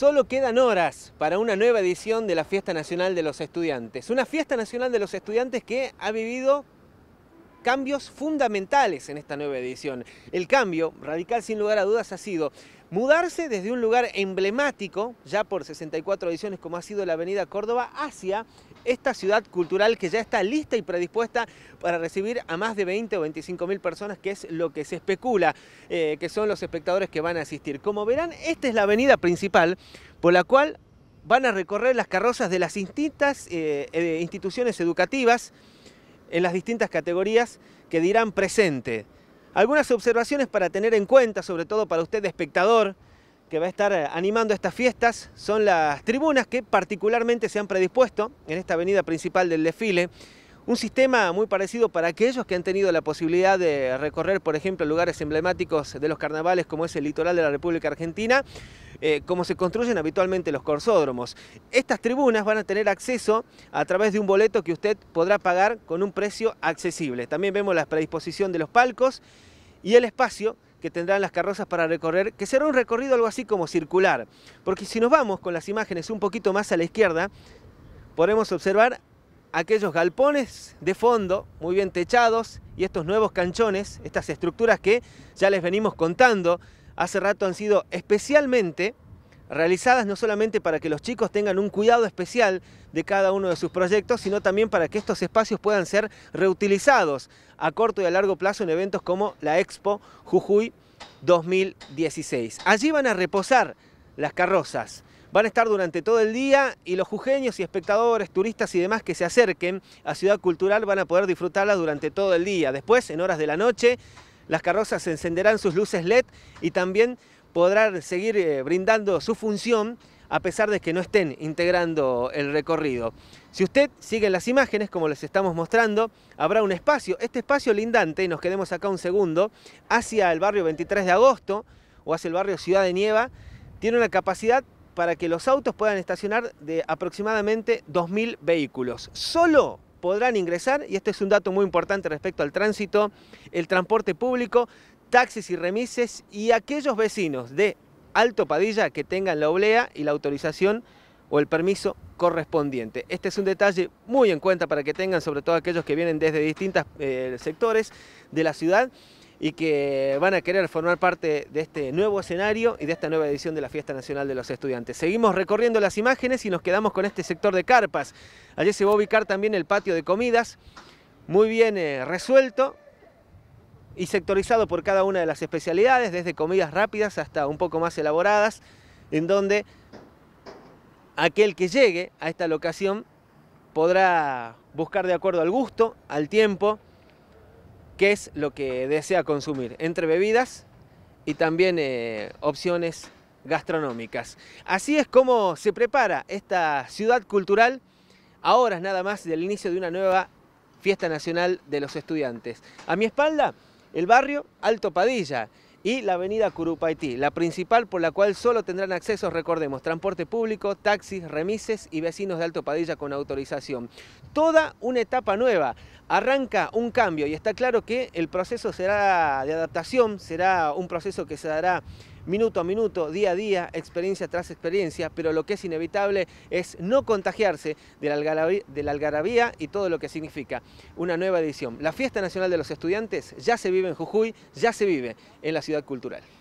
Solo quedan horas para una nueva edición de la Fiesta Nacional de los Estudiantes. Una Fiesta Nacional de los Estudiantes que ha vivido cambios fundamentales en esta nueva edición. El cambio radical sin lugar a dudas ha sido mudarse desde un lugar emblemático, ya por 64 ediciones como ha sido la Avenida Córdoba, hacia esta ciudad cultural que ya está lista y predispuesta para recibir a más de 20 o 25 mil personas, que es lo que se especula, eh, que son los espectadores que van a asistir. Como verán, esta es la avenida principal por la cual van a recorrer las carrozas de las distintas eh, eh, instituciones educativas, en las distintas categorías que dirán presente. Algunas observaciones para tener en cuenta, sobre todo para usted espectador, que va a estar eh, animando estas fiestas son las tribunas que particularmente se han predispuesto en esta avenida principal del desfile. Un sistema muy parecido para aquellos que han tenido la posibilidad de recorrer, por ejemplo, lugares emblemáticos de los carnavales como es el litoral de la República Argentina eh, como se construyen habitualmente los corsódromos. Estas tribunas van a tener acceso a través de un boleto que usted podrá pagar con un precio accesible. También vemos la predisposición de los palcos y el espacio que tendrán las carrozas para recorrer, que será un recorrido algo así como circular. Porque si nos vamos con las imágenes un poquito más a la izquierda, podemos observar aquellos galpones de fondo, muy bien techados, y estos nuevos canchones, estas estructuras que ya les venimos contando hace rato han sido especialmente realizadas no solamente para que los chicos tengan un cuidado especial de cada uno de sus proyectos, sino también para que estos espacios puedan ser reutilizados a corto y a largo plazo en eventos como la Expo Jujuy 2016. Allí van a reposar las carrozas. Van a estar durante todo el día y los jujeños y espectadores, turistas y demás que se acerquen a Ciudad Cultural van a poder disfrutarlas durante todo el día. Después, en horas de la noche, las carrozas encenderán sus luces LED y también podrán seguir eh, brindando su función a pesar de que no estén integrando el recorrido. Si usted sigue las imágenes, como les estamos mostrando, habrá un espacio, este espacio lindante, y nos quedemos acá un segundo, hacia el barrio 23 de agosto o hacia el barrio Ciudad de Nieva, tiene una capacidad para que los autos puedan estacionar de aproximadamente 2.000 vehículos. Solo podrán ingresar, y este es un dato muy importante respecto al tránsito, el transporte público, taxis y remises y aquellos vecinos de Alto Padilla que tengan la oblea y la autorización o el permiso correspondiente. Este es un detalle muy en cuenta para que tengan, sobre todo aquellos que vienen desde distintos eh, sectores de la ciudad y que van a querer formar parte de este nuevo escenario y de esta nueva edición de la Fiesta Nacional de los Estudiantes. Seguimos recorriendo las imágenes y nos quedamos con este sector de carpas. Allí se va a ubicar también el patio de comidas, muy bien eh, resuelto y sectorizado por cada una de las especialidades, desde comidas rápidas hasta un poco más elaboradas, en donde aquel que llegue a esta locación podrá buscar de acuerdo al gusto, al tiempo, qué es lo que desea consumir entre bebidas y también eh, opciones gastronómicas. Así es como se prepara esta ciudad cultural ahora horas nada más del inicio de una nueva fiesta nacional de los estudiantes. A mi espalda, el barrio Alto Padilla, y la avenida Curupaití, la principal por la cual solo tendrán acceso, recordemos, transporte público, taxis, remises y vecinos de Alto Padilla con autorización. Toda una etapa nueva, arranca un cambio y está claro que el proceso será de adaptación, será un proceso que se dará minuto a minuto, día a día, experiencia tras experiencia, pero lo que es inevitable es no contagiarse de la, algarabía, y todo lo que significa una nueva edición. La Fiesta Nacional de los Estudiantes ya se vive en Jujuy, ya se vive en la Ciudad Cultural.